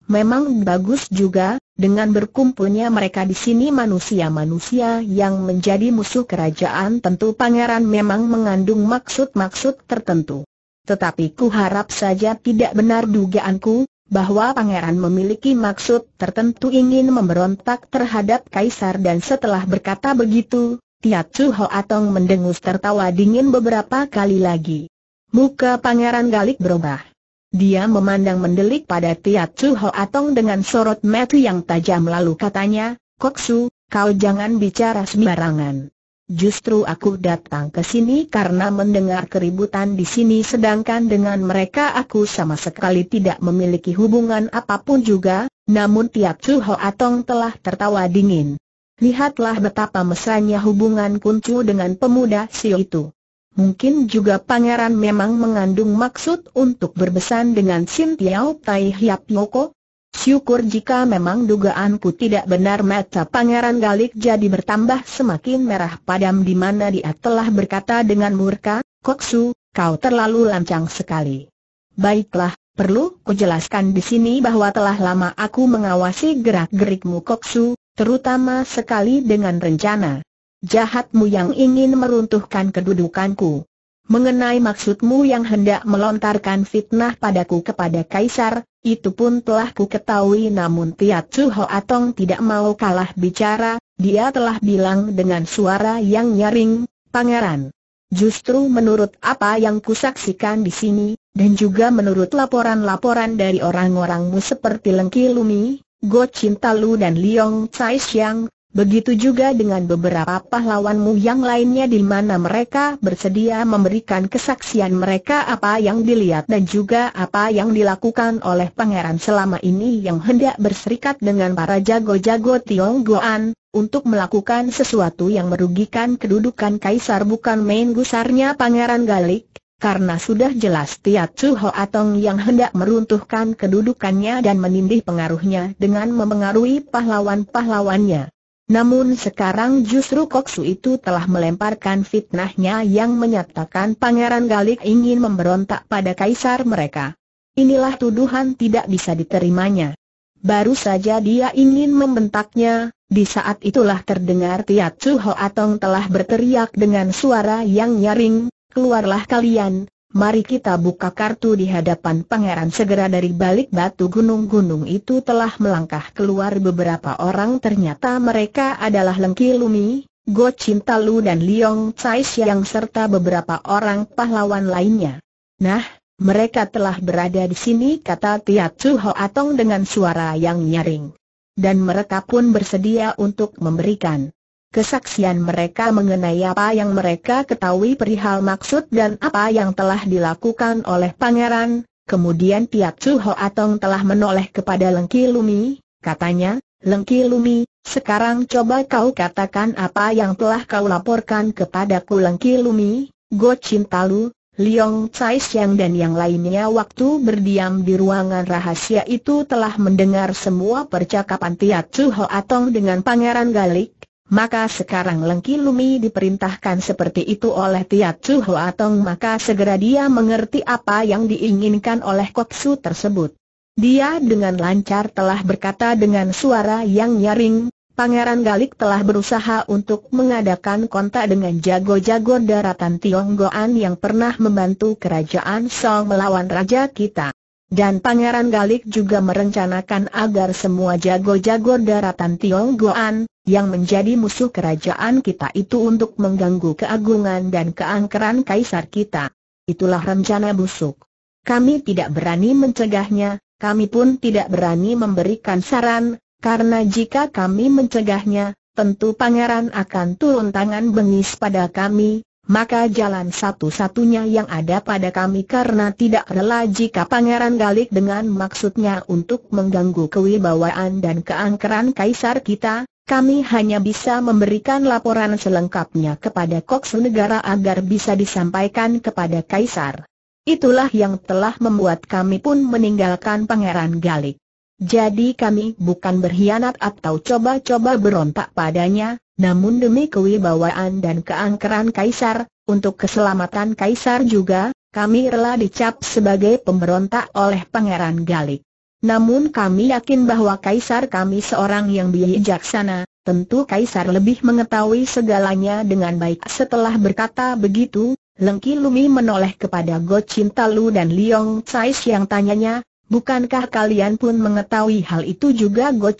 Memang bagus juga, dengan berkumpulnya mereka di sini manusia-manusia yang menjadi musuh kerajaan tentu pangeran memang mengandung maksud-maksud tertentu. Tetapi ku harap saja tidak benar dugaanku, bahwa pangeran memiliki maksud tertentu ingin memberontak terhadap kaisar dan setelah berkata begitu, Tiat Ho Atong mendengus tertawa dingin beberapa kali lagi. Muka pangeran galik berubah. Dia memandang mendelik pada Tiat Ho Atong dengan sorot mata yang tajam lalu katanya, Kok Su, kau jangan bicara sembarangan. Justru aku datang ke sini karena mendengar keributan di sini sedangkan dengan mereka aku sama sekali tidak memiliki hubungan apapun juga, namun Tiap Chu Atong telah tertawa dingin. Lihatlah betapa mesranya hubungan Kuncu dengan pemuda Sio itu. Mungkin juga pangeran memang mengandung maksud untuk berbesan dengan Sin Tiao Tai Hiap Yoko, Syukur jika memang dugaanku tidak benar mata Pangeran Galik jadi bertambah semakin merah padam di mana dia telah berkata dengan murka, Koksu, kau terlalu lancang sekali. Baiklah, perlu jelaskan di sini bahwa telah lama aku mengawasi gerak-gerikmu Koksu, terutama sekali dengan rencana jahatmu yang ingin meruntuhkan kedudukanku. Mengenai maksudmu yang hendak melontarkan fitnah padaku kepada Kaisar, itu pun telah ku ketahui namun Tzu Ho Hoatong tidak mau kalah bicara, dia telah bilang dengan suara yang nyaring, Pangeran. Justru menurut apa yang kusaksikan di sini, dan juga menurut laporan-laporan dari orang-orangmu seperti Lengki Lumi, Go Cinta Lu dan Liong Tsai Siang, Begitu juga dengan beberapa pahlawanmu yang lainnya di mana mereka bersedia memberikan kesaksian mereka apa yang dilihat dan juga apa yang dilakukan oleh pangeran selama ini yang hendak berserikat dengan para jago-jago Tionggoan, untuk melakukan sesuatu yang merugikan kedudukan kaisar bukan main gusarnya pangeran Galik, karena sudah jelas Tiat Chu Atong yang hendak meruntuhkan kedudukannya dan menindih pengaruhnya dengan memengaruhi pahlawan-pahlawannya. Namun sekarang justru Koksu itu telah melemparkan fitnahnya yang menyatakan Pangeran Galik ingin memberontak pada kaisar mereka. Inilah tuduhan tidak bisa diterimanya. Baru saja dia ingin membentaknya, di saat itulah terdengar Tiat Su Atong telah berteriak dengan suara yang nyaring, keluarlah kalian, mari kita buka kartu di hadapan pangeran segera dari balik batu gunung-gunung itu telah melangkah keluar beberapa orang ternyata mereka adalah Lengki Lumi, Go Cinta Lu dan Liong Tsai yang serta beberapa orang pahlawan lainnya. Nah, mereka telah berada di sini kata Tia Chu Ho Atong dengan suara yang nyaring. Dan mereka pun bersedia untuk memberikan kesaksian mereka mengenai apa yang mereka ketahui perihal maksud dan apa yang telah dilakukan oleh pangeran. Kemudian Tiat Chu Atong telah menoleh kepada Lengki Lumi, katanya, Lengki Lumi, sekarang coba kau katakan apa yang telah kau laporkan kepadaku Lengki Lumi, Go Cintalu, Liong Xiang dan yang lainnya waktu berdiam di ruangan rahasia itu telah mendengar semua percakapan Tiat Chu Atong dengan Pangeran Galik, maka sekarang Lengki Lumi diperintahkan seperti itu oleh Tiat Chu Hoa Tong maka segera dia mengerti apa yang diinginkan oleh Su tersebut. Dia dengan lancar telah berkata dengan suara yang nyaring, Pangeran Galik telah berusaha untuk mengadakan kontak dengan jago-jago daratan Tionggoan yang pernah membantu kerajaan Song melawan raja kita. Dan Pangeran Galik juga merencanakan agar semua jago-jago daratan Tionggoan, yang menjadi musuh kerajaan kita itu untuk mengganggu keagungan dan keangkeran kaisar kita. Itulah rencana busuk. Kami tidak berani mencegahnya, kami pun tidak berani memberikan saran, karena jika kami mencegahnya, tentu pangeran akan turun tangan bengis pada kami, maka jalan satu-satunya yang ada pada kami karena tidak rela jika Pangeran Galik dengan maksudnya untuk mengganggu kewibawaan dan keangkeran kaisar kita, kami hanya bisa memberikan laporan selengkapnya kepada Koks negara agar bisa disampaikan kepada Kaisar. Itulah yang telah membuat kami pun meninggalkan Pangeran Galik. Jadi kami bukan berkhianat atau coba-coba berontak padanya, namun demi kewibawaan dan keangkeran Kaisar, untuk keselamatan Kaisar juga, kami rela dicap sebagai pemberontak oleh Pangeran Galik. Namun kami yakin bahwa kaisar kami seorang yang bijaksana, tentu kaisar lebih mengetahui segalanya dengan baik. Setelah berkata begitu, Lengki Lumi menoleh kepada Go Lu dan Liong Sais yang tanyanya, bukankah kalian pun mengetahui hal itu juga Go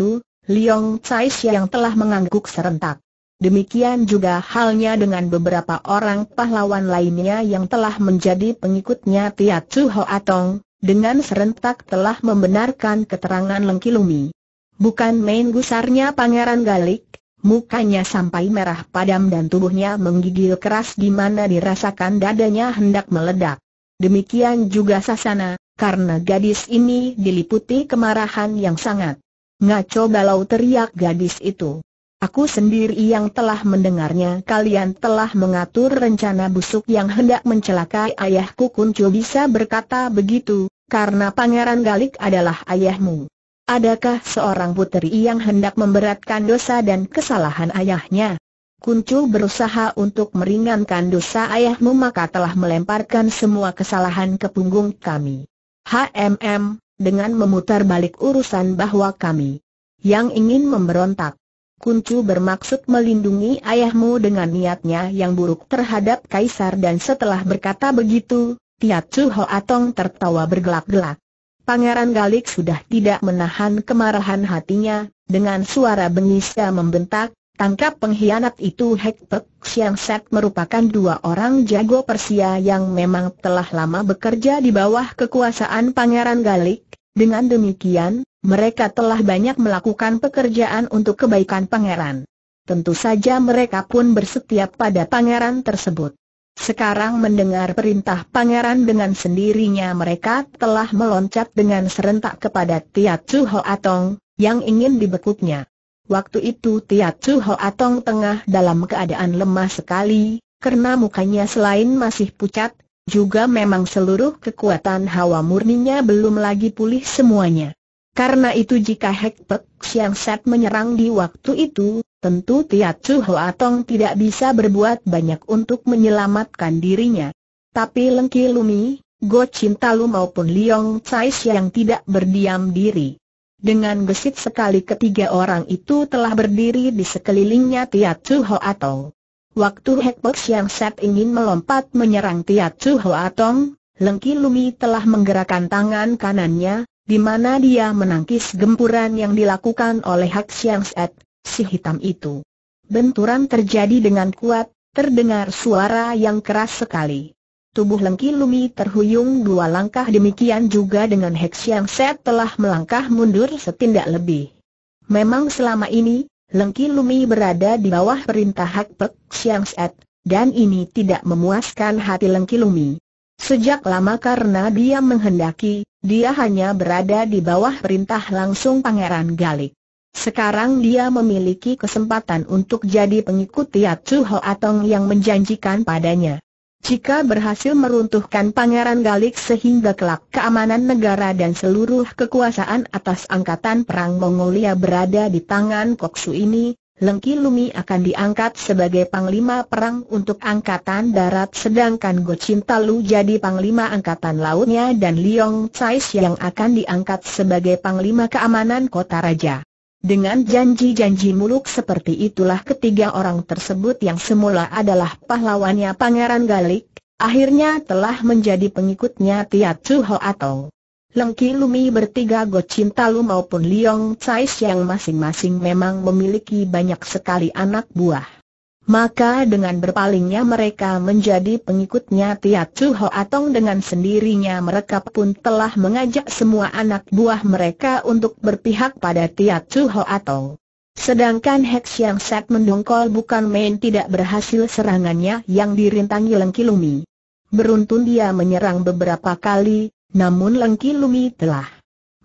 Lu, Liong Sais yang telah mengangguk serentak. Demikian juga halnya dengan beberapa orang pahlawan lainnya yang telah menjadi pengikutnya Tiat Chu Ho Atong, dengan serentak telah membenarkan keterangan Lengkilumi. Bukan main gusarnya Pangeran Galik, mukanya sampai merah padam dan tubuhnya menggigil keras di mana dirasakan dadanya hendak meledak. Demikian juga Sasana, karena gadis ini diliputi kemarahan yang sangat. Ngaco balau teriak gadis itu. Aku sendiri yang telah mendengarnya kalian telah mengatur rencana busuk yang hendak mencelakai ayahku Kuncu bisa berkata begitu, karena Pangeran Galik adalah ayahmu. Adakah seorang puteri yang hendak memberatkan dosa dan kesalahan ayahnya? Kuncu berusaha untuk meringankan dosa ayahmu maka telah melemparkan semua kesalahan ke punggung kami. HMM, dengan memutar balik urusan bahwa kami yang ingin memberontak. Kuncu bermaksud melindungi ayahmu dengan niatnya yang buruk terhadap Kaisar dan setelah berkata begitu, Ho atong tertawa bergelak-gelak. Pangeran Galik sudah tidak menahan kemarahan hatinya, dengan suara bengisnya membentak, tangkap pengkhianat itu Hek Pek Siang Set merupakan dua orang jago Persia yang memang telah lama bekerja di bawah kekuasaan Pangeran Galik, dengan demikian, mereka telah banyak melakukan pekerjaan untuk kebaikan pangeran. Tentu saja mereka pun bersetia pada pangeran tersebut. Sekarang mendengar perintah pangeran dengan sendirinya mereka telah meloncat dengan serentak kepada Tiat Chu Ho Atong, yang ingin dibekuknya. Waktu itu Tiat Chu Ho Atong tengah dalam keadaan lemah sekali, karena mukanya selain masih pucat, juga memang seluruh kekuatan hawa murninya belum lagi pulih semuanya. Karena itu jika Hek Pek Siang Set menyerang di waktu itu, Tentu Hoa Tong tidak bisa berbuat banyak untuk menyelamatkan dirinya. Tapi Lengki Lumi, Go Cinta Lu maupun Liong Chai yang tidak berdiam diri. Dengan gesit sekali ketiga orang itu telah berdiri di sekelilingnya Hoa Tong. Waktu Hek yang Set ingin melompat menyerang Hoa Tong, Lengki Lumi telah menggerakkan tangan kanannya, di mana dia menangkis gempuran yang dilakukan oleh Hak Siang Set si hitam itu. Benturan terjadi dengan kuat, terdengar suara yang keras sekali. Tubuh Lengki Lumi terhuyung dua langkah demikian juga dengan Hex yang set telah melangkah mundur setindak lebih. Memang selama ini, Lengki Lumi berada di bawah perintah Hak Pek Siang Set, dan ini tidak memuaskan hati Lengki Lumi. Sejak lama karena dia menghendaki, dia hanya berada di bawah perintah langsung Pangeran Galik. Sekarang dia memiliki kesempatan untuk jadi pengikut Tiat Chu Atong yang menjanjikan padanya. Jika berhasil meruntuhkan Pangeran Galik sehingga kelak keamanan negara dan seluruh kekuasaan atas angkatan perang Mongolia berada di tangan Koksu ini, Lengki Lumi akan diangkat sebagai Panglima Perang untuk Angkatan Darat sedangkan Go Cintalu jadi Panglima Angkatan Lautnya dan Liong Chais yang akan diangkat sebagai Panglima Keamanan Kota Raja. Dengan janji-janji muluk seperti itulah ketiga orang tersebut yang semula adalah pahlawannya Pangeran Galik, akhirnya telah menjadi pengikutnya Tia Chu Ho Lengki Lumi bertiga Go Cinta Lu maupun Liong Cais yang masing-masing memang memiliki banyak sekali anak buah. Maka dengan berpalingnya mereka menjadi pengikutnya Tiat Chu Atong dengan sendirinya mereka pun telah mengajak semua anak buah mereka untuk berpihak pada Tiat Chu Atong. Sedangkan Hex yang set mendongkol bukan main tidak berhasil serangannya yang dirintangi Lengki Lumi. Beruntun dia menyerang beberapa kali, namun Lengki Lumi telah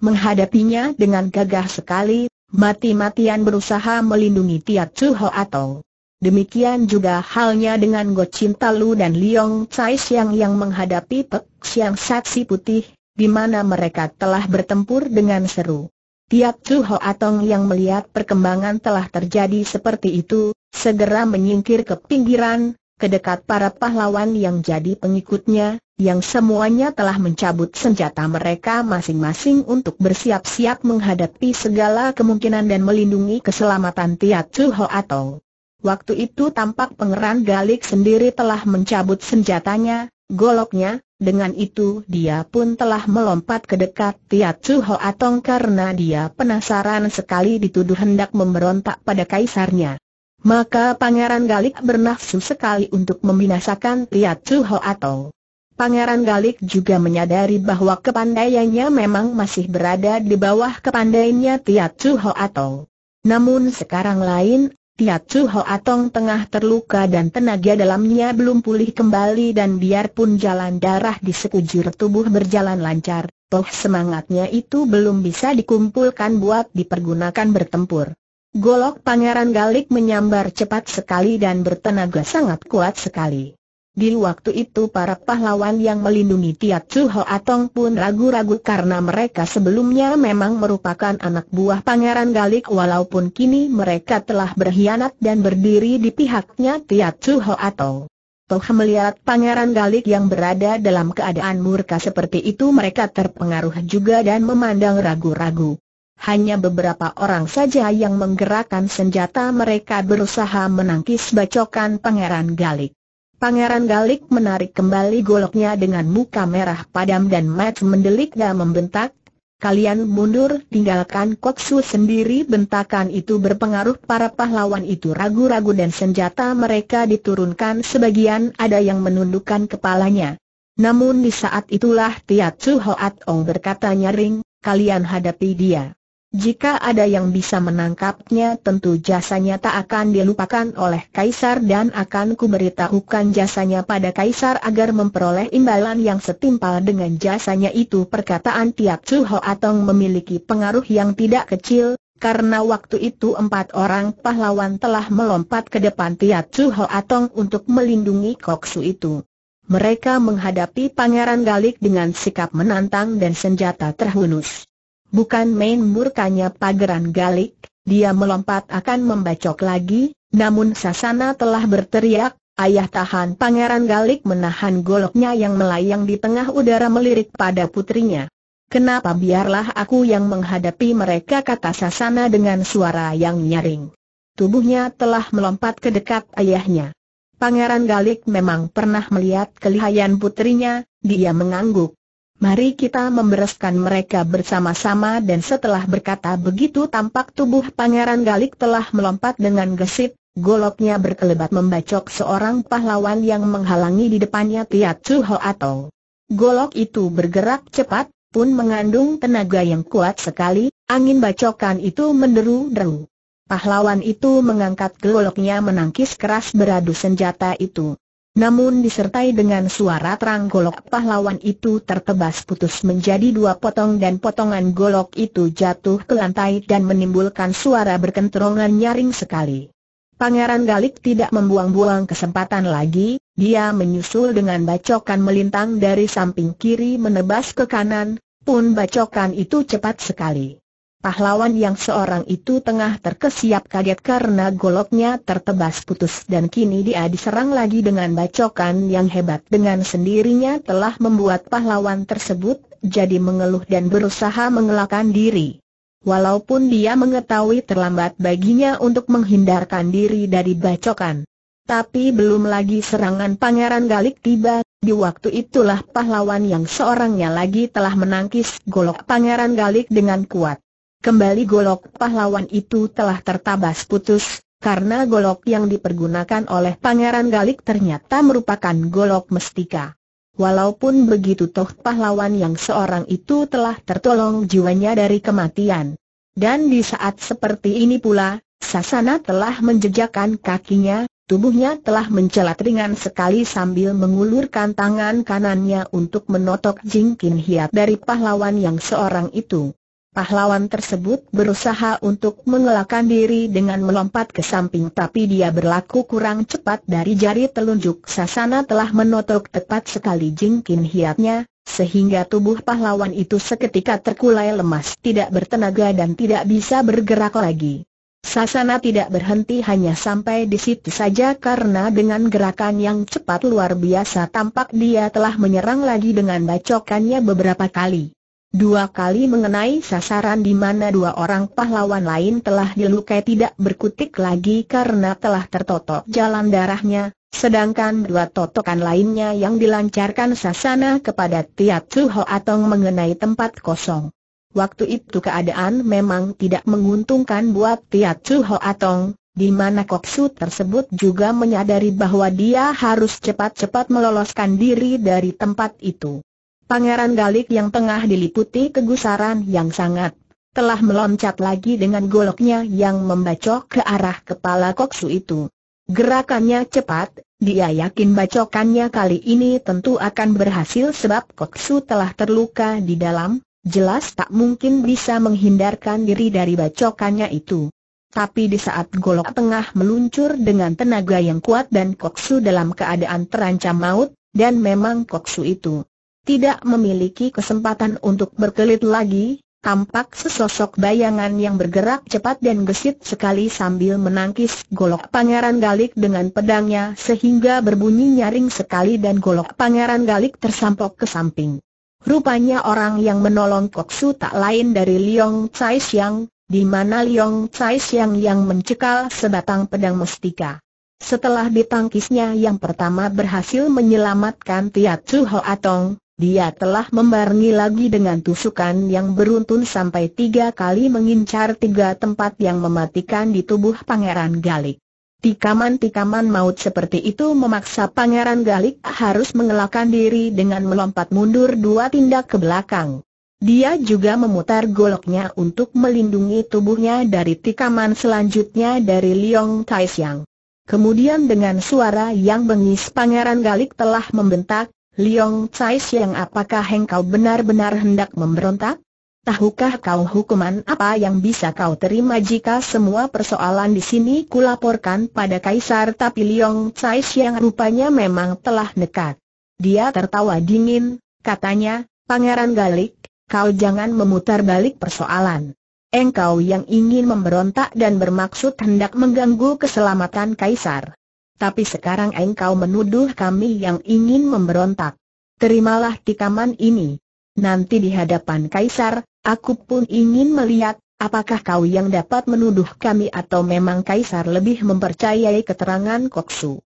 menghadapinya dengan gagah sekali, mati-matian berusaha melindungi Tiat Chu Atong. Demikian juga halnya dengan Go Lu dan Liong Chai Siang yang menghadapi Pek Siang Saksi Putih, di mana mereka telah bertempur dengan seru. Tiap Chu Ho Atong yang melihat perkembangan telah terjadi seperti itu, segera menyingkir ke pinggiran, ke dekat para pahlawan yang jadi pengikutnya, yang semuanya telah mencabut senjata mereka masing-masing untuk bersiap-siap menghadapi segala kemungkinan dan melindungi keselamatan Tiap Chu Ho Atong. Waktu itu tampak pangeran Galik sendiri telah mencabut senjatanya, goloknya, dengan itu dia pun telah melompat ke dekat Tiat Chu Atong karena dia penasaran sekali dituduh hendak memberontak pada kaisarnya. Maka Pangeran Galik bernafsu sekali untuk membinasakan Tiat Chu Atong. Pangeran Galik juga menyadari bahwa kepandaiannya memang masih berada di bawah kepandainya Tiat Chu Atong. Namun sekarang lain Ho atong tengah terluka dan tenaga dalamnya belum pulih kembali dan biarpun jalan darah di sekujur tubuh berjalan lancar, toh semangatnya itu belum bisa dikumpulkan buat dipergunakan bertempur. Golok Pangeran Galik menyambar cepat sekali dan bertenaga sangat kuat sekali. Di waktu itu para pahlawan yang melindungi Tiat Chu Ho Atong pun ragu-ragu karena mereka sebelumnya memang merupakan anak buah Pangeran Galik walaupun kini mereka telah berkhianat dan berdiri di pihaknya Tiat Chu Ho Atong. Toh melihat Pangeran Galik yang berada dalam keadaan murka seperti itu mereka terpengaruh juga dan memandang ragu-ragu. Hanya beberapa orang saja yang menggerakkan senjata mereka berusaha menangkis bacokan Pangeran Galik. Pangeran Galik menarik kembali goloknya dengan muka merah padam dan match mendeliknya membentak, Kalian mundur tinggalkan Koksu sendiri bentakan itu berpengaruh para pahlawan itu ragu-ragu dan senjata mereka diturunkan sebagian ada yang menundukkan kepalanya. Namun di saat itulah Tia Tsu Hoat Ong berkata nyaring, kalian hadapi dia. Jika ada yang bisa menangkapnya tentu jasanya tak akan dilupakan oleh Kaisar dan akan kuberitahukan jasanya pada Kaisar agar memperoleh imbalan yang setimpal dengan jasanya itu Perkataan Tiak Chu Ho Atong memiliki pengaruh yang tidak kecil, karena waktu itu empat orang pahlawan telah melompat ke depan Tiak Chu Ho Atong untuk melindungi Koksu itu. Mereka menghadapi Pangeran Galik dengan sikap menantang dan senjata terhunus. Bukan main murkanya pageran galik, dia melompat akan membacok lagi, namun Sasana telah berteriak, Ayah tahan Pangeran Galik menahan goloknya yang melayang di tengah udara melirik pada putrinya. Kenapa biarlah aku yang menghadapi mereka kata Sasana dengan suara yang nyaring. Tubuhnya telah melompat ke dekat ayahnya. Pangeran Galik memang pernah melihat kelihayan putrinya, dia mengangguk. Mari kita membereskan mereka bersama-sama dan setelah berkata begitu tampak tubuh Pangeran Galik telah melompat dengan gesit, goloknya berkelebat membacok seorang pahlawan yang menghalangi di depannya Tiat Chu Ho Atong. Golok itu bergerak cepat, pun mengandung tenaga yang kuat sekali, angin bacokan itu menderu-deru. Pahlawan itu mengangkat goloknya menangkis keras beradu senjata itu. Namun disertai dengan suara terang golok pahlawan itu tertebas putus menjadi dua potong dan potongan golok itu jatuh ke lantai dan menimbulkan suara berkenterongan nyaring sekali. Pangeran Galik tidak membuang-buang kesempatan lagi, dia menyusul dengan bacokan melintang dari samping kiri menebas ke kanan, pun bacokan itu cepat sekali. Pahlawan yang seorang itu tengah terkesiap kaget karena goloknya tertebas putus dan kini dia diserang lagi dengan bacokan yang hebat dengan sendirinya telah membuat pahlawan tersebut jadi mengeluh dan berusaha mengelakkan diri. Walaupun dia mengetahui terlambat baginya untuk menghindarkan diri dari bacokan. Tapi belum lagi serangan Pangeran Galik tiba, di waktu itulah pahlawan yang seorangnya lagi telah menangkis golok Pangeran Galik dengan kuat. Kembali golok pahlawan itu telah tertabas putus, karena golok yang dipergunakan oleh Pangeran Galik ternyata merupakan golok mestika. Walaupun begitu toh pahlawan yang seorang itu telah tertolong jiwanya dari kematian. Dan di saat seperti ini pula, Sasana telah menjejakkan kakinya, tubuhnya telah mencelat ringan sekali sambil mengulurkan tangan kanannya untuk menotok jingkin hiat dari pahlawan yang seorang itu. Pahlawan tersebut berusaha untuk mengelakkan diri dengan melompat ke samping tapi dia berlaku kurang cepat dari jari telunjuk Sasana telah menotok tepat sekali jingkin hiatnya, sehingga tubuh pahlawan itu seketika terkulai lemas tidak bertenaga dan tidak bisa bergerak lagi. Sasana tidak berhenti hanya sampai di situ saja karena dengan gerakan yang cepat luar biasa tampak dia telah menyerang lagi dengan bacokannya beberapa kali. Dua kali mengenai sasaran di mana dua orang pahlawan lain telah dilukai tidak berkutik lagi karena telah tertotok jalan darahnya, sedangkan dua totokan lainnya yang dilancarkan sasana kepada Tiat Suho Atong mengenai tempat kosong. Waktu itu keadaan memang tidak menguntungkan buat Tiat Suho Atong, di mana Koksu tersebut juga menyadari bahwa dia harus cepat-cepat meloloskan diri dari tempat itu. Pangeran Galik yang tengah diliputi kegusaran yang sangat telah meloncat lagi dengan goloknya yang membacok ke arah kepala koksu itu. Gerakannya cepat, dia yakin bacokannya kali ini tentu akan berhasil sebab koksu telah terluka di dalam, jelas tak mungkin bisa menghindarkan diri dari bacokannya itu. Tapi di saat golok tengah meluncur dengan tenaga yang kuat dan koksu dalam keadaan terancam maut, dan memang koksu itu tidak memiliki kesempatan untuk berkelit lagi, tampak sesosok bayangan yang bergerak cepat dan gesit sekali sambil menangkis golok Pangeran Galik dengan pedangnya sehingga berbunyi nyaring sekali dan golok Pangeran Galik tersampok ke samping. Rupanya orang yang menolong Koksu tak lain dari Liong Cai Siang, di mana Liong Cai Siang yang mencekal sebatang pedang mustika. Setelah ditangkisnya yang pertama berhasil menyelamatkan Tiat Chu Ho Atong, dia telah membarengi lagi dengan tusukan yang beruntun sampai tiga kali mengincar tiga tempat yang mematikan di tubuh Pangeran Galik. Tikaman-tikaman maut seperti itu memaksa Pangeran Galik harus mengelakkan diri dengan melompat mundur dua tindak ke belakang. Dia juga memutar goloknya untuk melindungi tubuhnya dari tikaman selanjutnya dari Liong Taishang. Kemudian dengan suara yang bengis Pangeran Galik telah membentak, Liong Cai Siang apakah engkau benar-benar hendak memberontak? Tahukah kau hukuman apa yang bisa kau terima jika semua persoalan di sini kulaporkan pada Kaisar tapi Liong Cai Siang rupanya memang telah nekat. Dia tertawa dingin, katanya, Pangeran Galik, kau jangan memutar balik persoalan. Engkau yang ingin memberontak dan bermaksud hendak mengganggu keselamatan Kaisar tapi sekarang engkau menuduh kami yang ingin memberontak. Terimalah tikaman ini. Nanti di hadapan Kaisar, aku pun ingin melihat, apakah kau yang dapat menuduh kami atau memang Kaisar lebih mempercayai keterangan Koksu.